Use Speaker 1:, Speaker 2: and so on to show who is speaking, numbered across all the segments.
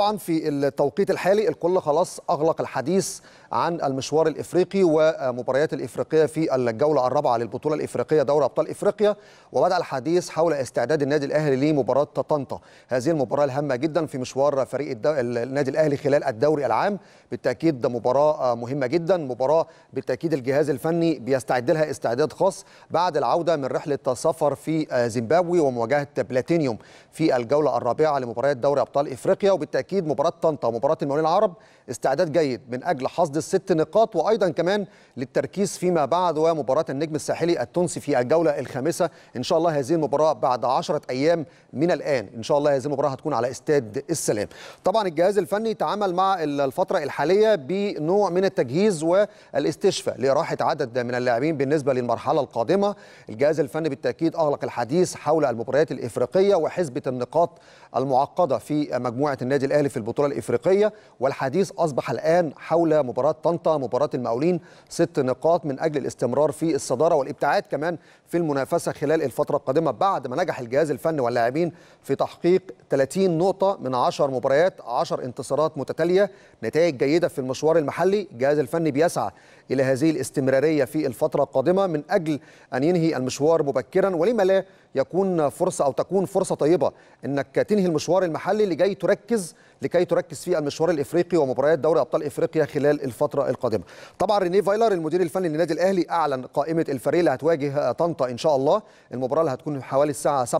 Speaker 1: طبعا في التوقيت الحالي الكل خلاص أغلق الحديث عن المشوار الإفريقي ومباريات الإفريقية في الجولة الرابعة للبطولة الإفريقية دوري أبطال إفريقيا وبدأ الحديث حول استعداد النادي الأهلي لمباراة طنطا هذه المباراة الهامة جدا في مشوار فريق الدو... النادي الأهلي خلال الدوري العام بالتأكيد مباراة مهمة جدا مباراة بالتأكيد الجهاز الفني بيستعد لها استعداد خاص بعد العودة من رحلة سفر في زيمبابوي ومواجهة بلاتينيوم في الجولة الرابعة لمباريات دوري أبطال إفريقيا وبالتأكيد بالتاكيد مباراه طنطا ومباراه المقاولين العرب استعداد جيد من اجل حصد الست نقاط وايضا كمان للتركيز فيما بعد ومباراه النجم الساحلي التونسي في الجوله الخامسه ان شاء الله هذه المباراه بعد 10 ايام من الان ان شاء الله هذه المباراه هتكون على استاد السلام طبعا الجهاز الفني تعامل مع الفتره الحاليه بنوع من التجهيز والاستشفاء لراحه عدد من اللاعبين بالنسبه للمرحله القادمه الجهاز الفني بالتاكيد اغلق الحديث حول المباريات الافريقيه وحسبه النقاط المعقده في مجموعه النادي الاهلي الأهلي في البطولة الإفريقية والحديث أصبح الآن حول مباراة طنطا مباراة المقاولين ست نقاط من أجل الاستمرار في الصدارة والابتعاد كمان في المنافسة خلال الفترة القادمة بعد ما نجح الجهاز الفني واللاعبين في تحقيق 30 نقطة من 10 مباريات 10 انتصارات متتالية نتائج جيدة في المشوار المحلي الجهاز الفني بيسعى إلى هذه الاستمرارية في الفترة القادمة من أجل أن ينهي المشوار مبكرا ولما لا يكون فرصة أو تكون فرصة طيبة أنك تنهي المشوار المحلي لكي تركز لكي تركز في المشوار الافريقي ومباريات دوري ابطال افريقيا خلال الفتره القادمه. طبعا رينيه فايلر المدير الفني للنادي الاهلي اعلن قائمه الفريق اللي هتواجه طنطا ان شاء الله، المباراه اللي هتكون حوالي الساعه 7:30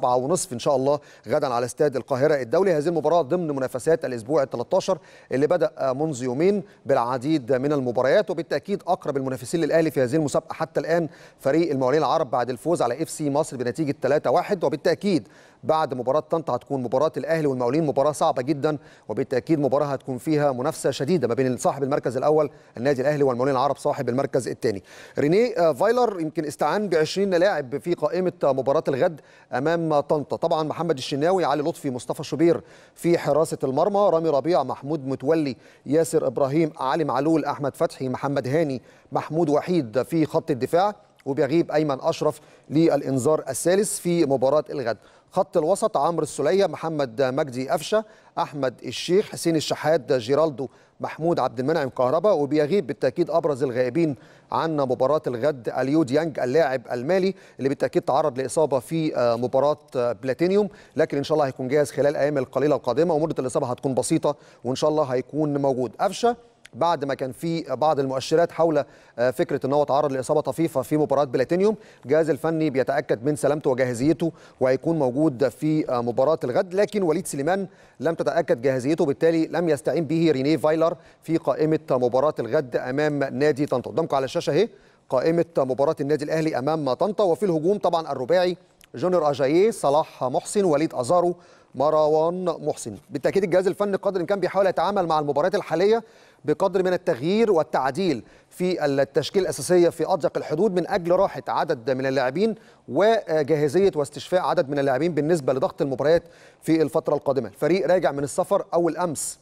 Speaker 1: ان شاء الله غدا على استاد القاهره الدولي، هذه المباراه ضمن منافسات الاسبوع ال 13 اللي بدا منذ يومين بالعديد من المباريات وبالتاكيد اقرب المنافسين للاهلي في هذه المسابقه حتى الان فريق المقاولين العرب بعد الفوز على اف سي مصر بنتيجه 3-1 وبالتاكيد بعد مباراه طنطا هتكون مباراه الاهلي والمقاولين مباراه صعبه جدا وبالتاكيد مباراه هتكون فيها منافسه شديده ما بين صاحب المركز الاول النادي الاهلي والمقاولين العرب صاحب المركز الثاني رينيه آه، فايلر يمكن استعان ب 20 لاعب في قائمه آه، مباراه الغد امام طنطا طبعا محمد الشناوي علي لطفي مصطفى شوبير في حراسه المرمى رامي ربيع محمود متولي ياسر ابراهيم علي معلول احمد فتحي محمد هاني محمود وحيد في خط الدفاع وبيغيب ايمن اشرف للانذار الثالث في مباراه الغد خط الوسط عمرو السليه محمد مجدي قفشه احمد الشيخ حسين الشحات جيرالدو محمود عبد المنعم كهربا وبيغيب بالتاكيد ابرز الغائبين عن مباراه الغد اليو ديانج اللاعب المالي اللي بالتاكيد تعرض لاصابه في آه، مباراه آه، بلاتينيوم لكن ان شاء الله هيكون جاهز خلال الايام القليله القادمه ومده الاصابه هتكون بسيطه وان شاء الله هيكون موجود قفشه بعد ما كان في بعض المؤشرات حول آه، فكره ان هو تعرض لاصابه طفيفه في مباراه بلاتينيوم الجهاز الفني بيتاكد من سلامته وجاهزيته وهيكون موجود موجود في آه، مباراة الغد لكن وليد سليمان لم تتأكد جاهزيته بالتالي لم يستعين به رينيه فايلر في قائمة مباراة الغد أمام نادي طنطا قدامكم على الشاشة أهي قائمة مباراة النادي الأهلي أمام طنطا وفي الهجوم طبعا الرباعي جونر أجاييه صلاح محسن وليد أزارو مروان محسن بالتاكيد الجهاز الفني قدر الامكان بيحاول يتعامل مع المباريات الحاليه بقدر من التغيير والتعديل في التشكيل الاساسيه في اضيق الحدود من اجل راحه عدد من اللاعبين وجاهزيه واستشفاء عدد من اللاعبين بالنسبه لضغط المباريات في الفتره القادمه الفريق راجع من السفر اول امس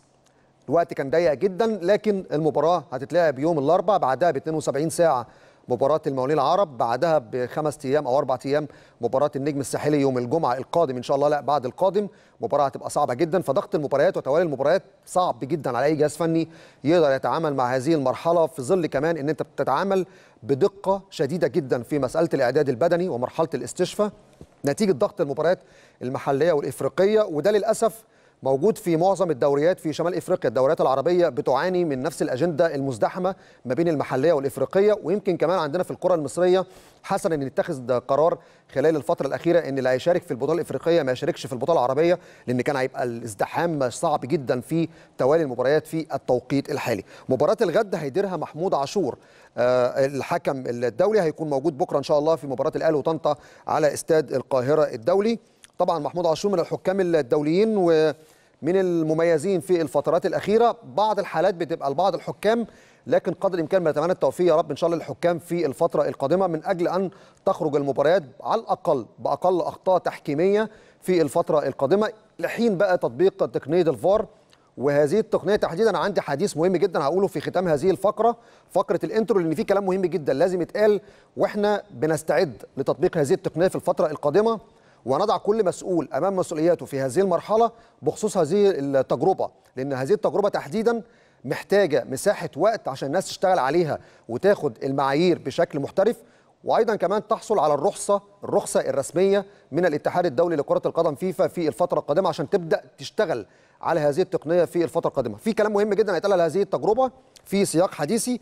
Speaker 1: الوقت كان ضيق جدا لكن المباراه هتتلعب يوم الاربعاء بعدها ب 72 ساعه مباراة المقاولين العرب بعدها بخمس أيام أو أربع أيام مباراة النجم الساحلي يوم الجمعة القادم إن شاء الله لا بعد القادم مباراة هتبقى صعبة جدا فضغط المباريات وتوالي المباريات صعب جدا على أي جهاز فني يقدر يتعامل مع هذه المرحلة في ظل كمان إن أنت بتتعامل بدقة شديدة جدا في مسألة الإعداد البدني ومرحلة الاستشفاء نتيجة ضغط المباريات المحلية والإفريقية وده للأسف موجود في معظم الدوريات في شمال افريقيا الدوريات العربيه بتعاني من نفس الاجنده المزدحمه ما بين المحليه والافريقيه ويمكن كمان عندنا في الكره المصريه حسن ان يتخذ قرار خلال الفتره الاخيره ان اللي هيشارك في البطوله الافريقيه ما يشاركش في البطوله العربيه لان كان هيبقى الازدحام صعب جدا في توالي المباريات في التوقيت الحالي مباراه الغد هيديرها محمود عاشور آه، الحكم الدولي هيكون موجود بكره ان شاء الله في مباراه الاهلي وطنطا على استاد القاهره الدولي طبعا محمود عاشور من الحكام الدوليين ومن المميزين في الفترات الاخيره بعض الحالات بتبقى لبعض الحكام لكن قدر الامكان بنتمنى التوفيق يا رب ان شاء الله للحكام في الفتره القادمه من اجل ان تخرج المباريات على الاقل باقل اخطاء تحكيميه في الفتره القادمه لحين بقى تطبيق تقنيه الفار وهذه التقنيه تحديدا عندي حديث مهم جدا هقوله في ختام هذه الفقره فقره الانترو لان في كلام مهم جدا لازم يتقال واحنا بنستعد لتطبيق هذه التقنيه في الفتره القادمه ونضع كل مسؤول امام مسؤولياته في هذه المرحله بخصوص هذه التجربه لان هذه التجربه تحديدا محتاجه مساحه وقت عشان الناس تشتغل عليها وتاخد المعايير بشكل محترف وايضا كمان تحصل على الرخصه الرخصه الرسميه من الاتحاد الدولي لكره القدم فيفا في الفتره القادمه عشان تبدا تشتغل على هذه التقنيه في الفتره القادمه في كلام مهم جدا هيتقال على هذه التجربه في سياق حديثي